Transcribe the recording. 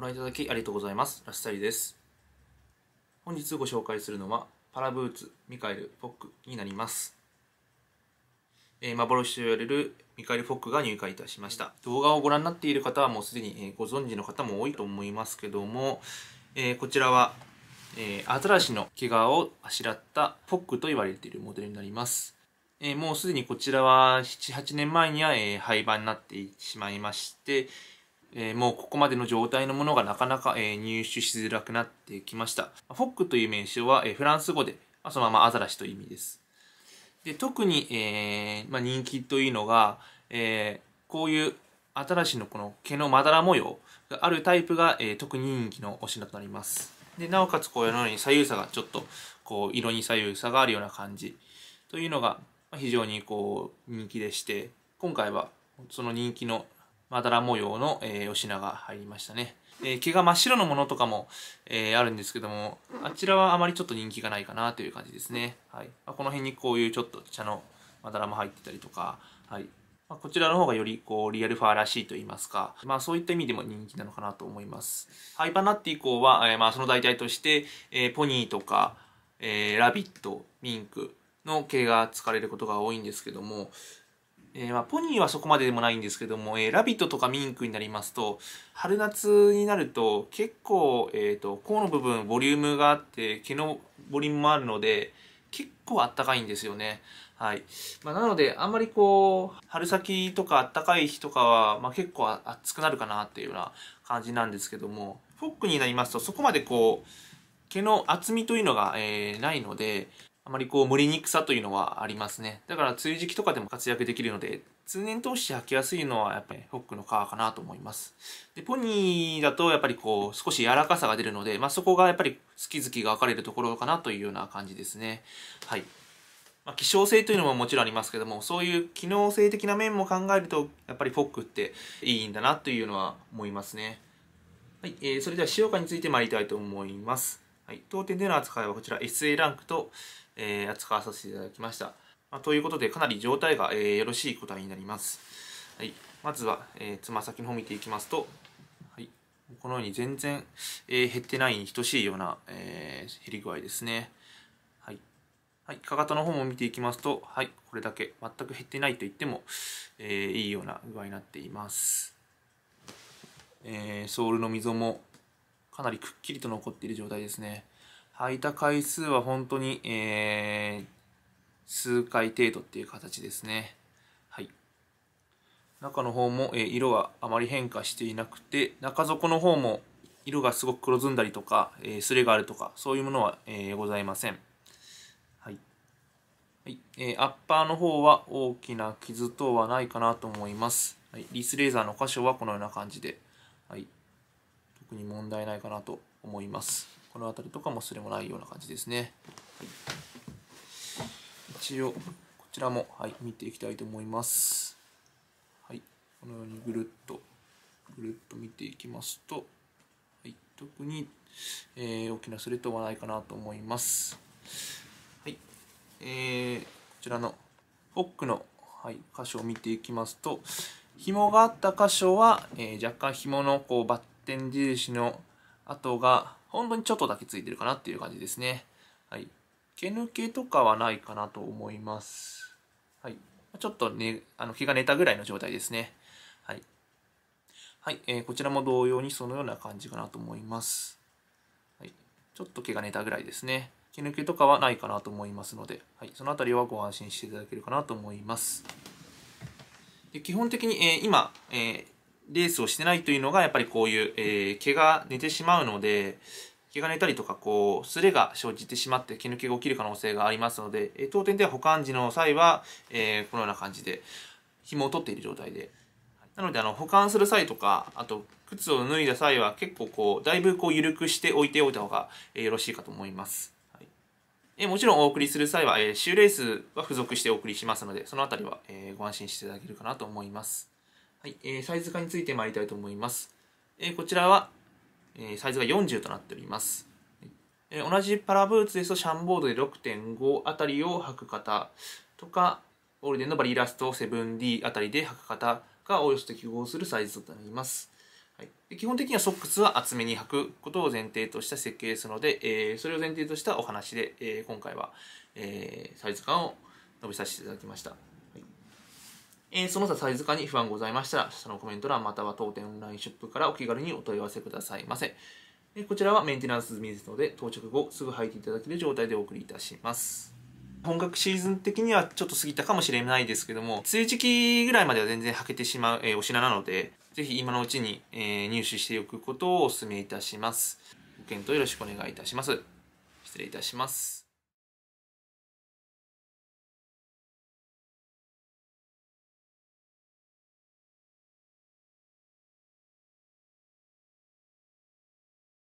ご覧いただきありがとうございます。ラッサリです。本日ご紹介するのは、パラブーツ、ミカエル・フォックになります。えー、幻と言われるミカエル・フォックが入会いたしました。動画をご覧になっている方はもうすでにご存知の方も多いと思いますけども、えー、こちらは、えー、アザラシの毛皮をあしらったフォックと言われているモデルになります。えー、もうすでにこちらは7、8年前には、えー、廃盤になってしまいまして、えー、もうここまでの状態のものがなかなか、えー、入手しづらくなってきました。フォックという名称は、えー、フランス語で、まあ、そのままアザラシという意味です。で特に、えまあ、人気というのが、えこういうアザラシのこの毛のまだら模様があるタイプが、え特に人気のお品となります。でなおかつこういうのに左右差がちょっとこう色に左右差があるような感じというのが非常にこう人気でして今回はその人気のまだら模様の、えー、お品が入りましたね。えー、毛が真っ白のものとかも、えー、あるんですけども、あちらはあまりちょっと人気がないかなという感じですね。はい。まあ、この辺にこういうちょっと茶のまだらも入ってたりとか、はい。まあ、こちらの方がよりこうリアルファーらしいと言いますか、まあそういった意味でも人気なのかなと思います。ハイパナッテ以降は、えー、まあその代替として、えー、ポニーとか、えー、ラビット、ミンクの毛が使われることが多いんですけども、えー、まあ、ポニーはそこまででもないんですけども、えー、ラビットとかミンクになりますと、春夏になると結構、えっ、ー、と、甲の部分ボリュームがあって、毛のボリュームもあるので、結構あったかいんですよね。はい。まあ、なので、あんまりこう、春先とかあったかい日とかは、まあ、結構暑くなるかなっていうような感じなんですけども、フォックになりますとそこまでこう、毛の厚みというのが、えー、ないので、あまりこう蒸れにくさというのはありますね。だから梅雨時期とかでも活躍できるので、通年通して履きやすいのはやっぱりホックの皮かなと思います。で、ポニーだとやっぱりこう少し柔らかさが出るので、まあ、そこがやっぱり好き好きが分かれるところかなというような感じですね。はい。ま希少性というのももちろんありますけども、そういう機能性的な面も考えると、やっぱりフォックっていいんだなというのは思いますね。はい、えー、それでは使用感について参りたいと思います。はい、当店での扱いはこちら SA ランクと、えー、扱わさせていただきました。まあ、ということで、かなり状態が、えー、よろしい個体になります。はい、まずは、えつ、ま先の方見ていきますと、はい、このように全然、え減ってないに等しいような、え減り具合ですね。はい、はい、かかとの方も見ていきますと、はい、これだけ全く減ってないと言っても、えいいような具合になっています。えソールの溝もかなりくっきりと残っている状態ですね。履いた回数は本当に、えー、数回程度っていう形ですね。はい。中の方も、えー、色はあまり変化していなくて、中底の方も色がすごく黒ずんだりとか、えー、スレがあるとか、そういうものは、えー、ございません。はい。はい、えー、アッパーの方は大きな傷等はないかなと思います。はい、リスレーザーの箇所はこのような感じで。特に問題ないかなと思います。この辺りとかもすれもないような感じですね。一応、こちらも、はい、見ていきたいと思います。はい、このようにぐるっと、ぐるっと見ていきますと、はい、特に、えー、大きなスレッドはないかなと思います。はい、えー、こちらのフォックの、はい、箇所を見ていきますと、紐があった箇所は、えー、若干紐のこうバッ点印の跡が本当にちょっとだけついてるかなっていう感じですね。はい。毛抜けとかはないかなと思います。はい。ちょっとね、あの毛が寝たぐらいの状態ですね。はい。はい、えー、こちらも同様にそのような感じかなと思います。はい。ちょっと毛が寝たぐらいですね。毛抜けとかはないかなと思いますので、はい、そのあたりはご安心していただけるかなと思います。で基本的に、えー、今、えーレースをしてないというのがやっぱりこういう、えー、毛が寝てしまうので毛が寝たりとかこうすれが生じてしまって毛抜けが起きる可能性がありますので、えー、当店では保管時の際は、えー、このような感じで紐を取っている状態でなのであの保管する際とかあと靴を脱いだ際は結構こうだいぶこう緩くして置いておいた方が、えー、よろしいかと思います。えもちろんお送りする際は、えシューレースは付属してお送りしますので、そのあたりは、えご安心していただけるかなと思います。はい、えー、サイズ化について参りたいと思います。えー、こちらは、えー、サイズが40となっております。えー、同じパラブーツですと、シャンボードで6.5あたりを履く方とか、オールデンのバリーラスト 7D あたりで履く方がおよそ適合するサイズとなります。はい、基本的にはソックスは厚めに履くことを前提とした設計ですので、えー、それを前提としたお話で、えー、今回は、えー、サイズ感を述べさせていただきました。えー、その他サイズ感に不安ございましたら、下のコメント欄または当店オンラインショップからお気軽にお問い合わせくださいませ。えー、こちらはメンテナンス済みですので、到着後すぐ履いていただける状態でお送りいたします。本格シーズン的にはちょっと過ぎたかもしれないですけども、梅雨時期ぐらいまでは全然履けてしまう、えー、お品なので、ぜひ今のうちに、えー、入手しておくことをお勧めいたします。ご検討よろしくお願いいたします。失礼いたします。